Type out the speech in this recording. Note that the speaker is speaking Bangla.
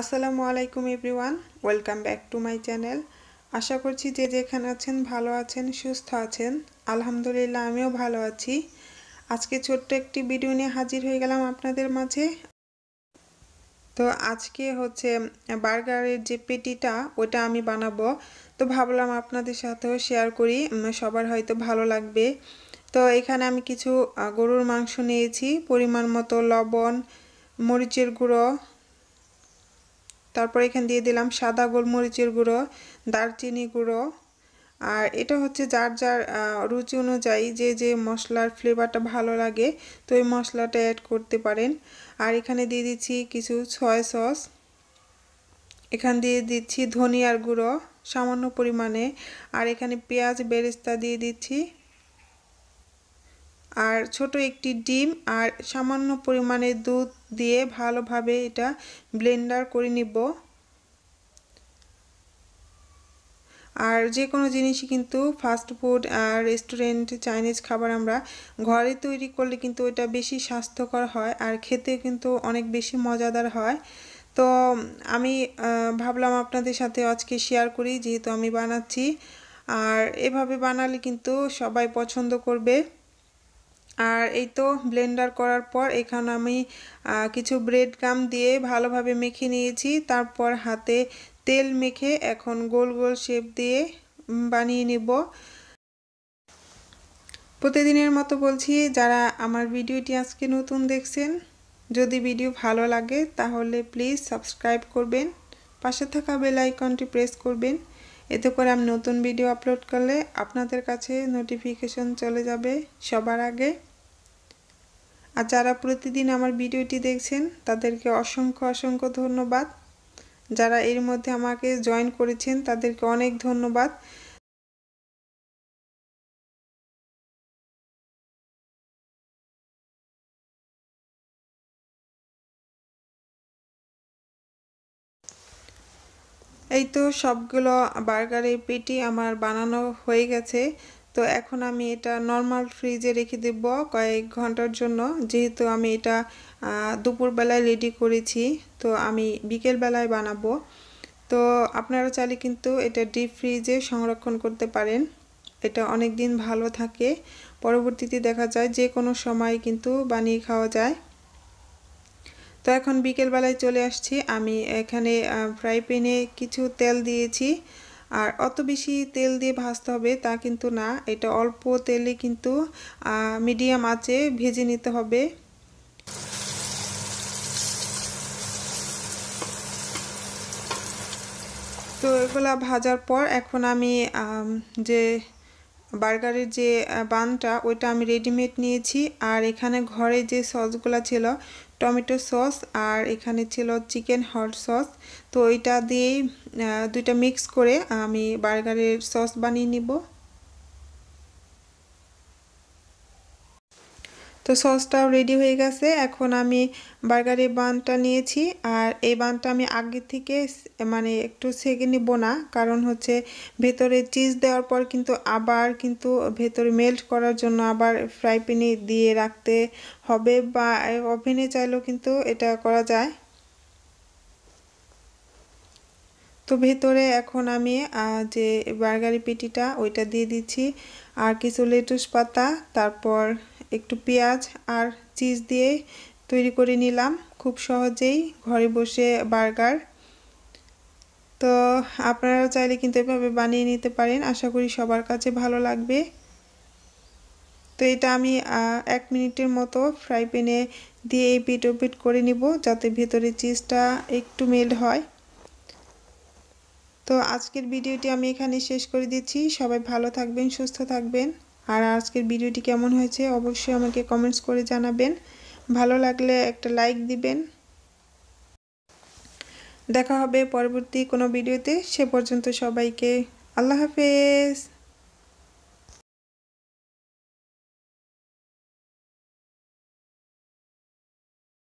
আসসালামু আলাইকুম everyone welcome back to my channel আশা করছি যে যেখানে আছেন ভালো আছেন সুস্থ আছেন আলহামদুলিল্লাহ আমিও ভালো আছি আজকে ছোট্ট একটি ভিডিও নিয়ে হাজির হয়ে গেলাম আপনাদের মাঝে তো আজকে হচ্ছে বার্গারের যে পেটিটা ওটা আমি বানাবো তো ভাবলাম আপনাদের সাথেও শেয়ার করি সবার হয়তো ভালো লাগবে তো এখানে আমি কিছু গরুর মাংস নিয়েছি পরিমাণ মতো লবণ মরিচের গুঁড়ো তারপর এখানে দিয়ে দিলাম সাদা গোলমরিচের গুঁড়ো দারচিনি গুঁড়ো আর এটা হচ্ছে যার যার রুচি অনুযায়ী যে যে মশলার ফ্লেভারটা ভালো লাগে তো ওই মশলাটা অ্যাড করতে পারেন আর এখানে দিয়ে দিচ্ছি কিছু ছয় সস এখান দিয়ে দিচ্ছি ধনিয়ার গুঁড়ো সামান্য পরিমাণে আর এখানে পেঁয়াজ বেরেস্তা দিয়ে দিচ্ছি আর ছোট একটি ডিম আর সামান্য পরিমাণে দুধ দিয়ে ভালোভাবে এটা ব্লেন্ডার করে নিব আর যে কোনো জিনিসই কিন্তু ফাস্ট ফুড আর রেস্টুরেন্ট চাইনিজ খাবার আমরা ঘরে তৈরি করলে কিন্তু এটা বেশি স্বাস্থ্যকর হয় আর খেতে কিন্তু অনেক বেশি মজাদার হয় তো আমি ভাবলাম আপনাদের সাথে আজকে শেয়ার করি যেহেতু আমি বানাচ্ছি আর এভাবে বানালে কিন্তু সবাই পছন্দ করবে আর এই তো ব্লেন্ডার করার পর এখানে আমি কিছু ব্রেড গাম দিয়ে ভালোভাবে মেখে নিয়েছি তারপর হাতে তেল মেখে এখন গোল গোল শেপ দিয়ে বানিয়ে নেব প্রতিদিনের মতো বলছি যারা আমার ভিডিওটি আজকে নতুন দেখছেন যদি ভিডিও ভালো লাগে তাহলে প্লিজ সাবস্ক্রাইব করবেন পাশে থাকা বেল আইকনটি প্রেস করবেন এতে করে আমি নতুন ভিডিও আপলোড করলে আপনাদের কাছে নোটিফিকেশন চলে যাবে সবার আগে আর যারা প্রতিদিন আমার ভিডিওটি দেখছেন তাদেরকে অসংখ্য অসংখ্য ধন্যবাদ যারা এর মধ্যে আমাকে জয়েন করেছেন তাদেরকে অনেক ধন্যবাদ এই তো সবগুলো বার্গারের পেটি আমার বানানো হয়ে গেছে তো এখন আমি এটা নর্মাল ফ্রিজে রেখে দেব কয়েক ঘন্টার জন্য যেহেতু আমি এটা দুপুরবেলায় রেডি করেছি তো আমি বিকেলবেলায় বানাবো তো আপনারা চাইলে কিন্তু এটা ডিপ ফ্রিজে সংরক্ষণ করতে পারেন এটা অনেক দিন ভালো থাকে পরবর্তীতে দেখা যায় যে কোনো সময় কিন্তু বানিয়ে খাওয়া যায় তো এখন বিকেলবেলায় চলে আসছি আমি এখানে ফ্রাই প্যানে কিছু তেল দিয়েছি আর অত বেশি তেল দিয়ে ভাজতে হবে তা কিন্তু না এটা অল্প তেলে কিন্তু মিডিয়াম আছে ভেজে নিতে হবে তো এগুলা ভাজার পর এখন আমি যে বার্গারের যে বানটা ওইটা আমি রেডিমেড নিয়েছি আর এখানে ঘরে যে সসগুলো ছিল টমেটো সস আর এখানে ছিল চিকেন হট সস তো এটা দিয়েই দুইটা মিক্স করে আমি বার্গারের সস বানিয়ে নিব তো সসটাও রেডি হয়ে গেছে এখন আমি বার্গারের বানটা নিয়েছি আর এই বানটা আমি আগে থেকে মানে একটু সেঁকে নিব না কারণ হচ্ছে ভেতরে চিজ দেওয়ার পর কিন্তু আবার কিন্তু ভেতরে মেল্ট করার জন্য আবার ফ্রাই প্যানে দিয়ে রাখতে হবে বা ওভেনে চাইলেও কিন্তু এটা করা যায় তো ভেতরে এখন আমি যে বার্গারি পিটিটা ওইটা দিয়ে দিচ্ছি আর কিছু লেটুস পাতা তারপর একটু পেঁয়াজ আর চিজ দিয়ে তৈরি করে নিলাম খুব সহজেই ঘরে বসে বার্গার তো আপনারাও চাইলে কিন্তু এভাবে বানিয়ে নিতে পারেন আশা করি সবার কাছে ভালো লাগবে তো এটা আমি এক মিনিটের মতো ফ্রাই প্যানে দিয়ে এই পিট পিট করে নিব যাতে ভেতরে চিজটা একটু মেল্ট হয় তো আজকের ভিডিওটি আমি এখানে শেষ করে দিচ্ছি সবাই ভালো থাকবেন সুস্থ থাকবেন আর আজকের ভিডিওটি কেমন হয়েছে অবশ্যই আমাকে কমেন্টস করে জানাবেন ভালো লাগলে একটা লাইক দিবেন দেখা হবে পরবর্তী কোনো ভিডিওতে সে পর্যন্ত সবাইকে আল্লাহ হাফেজ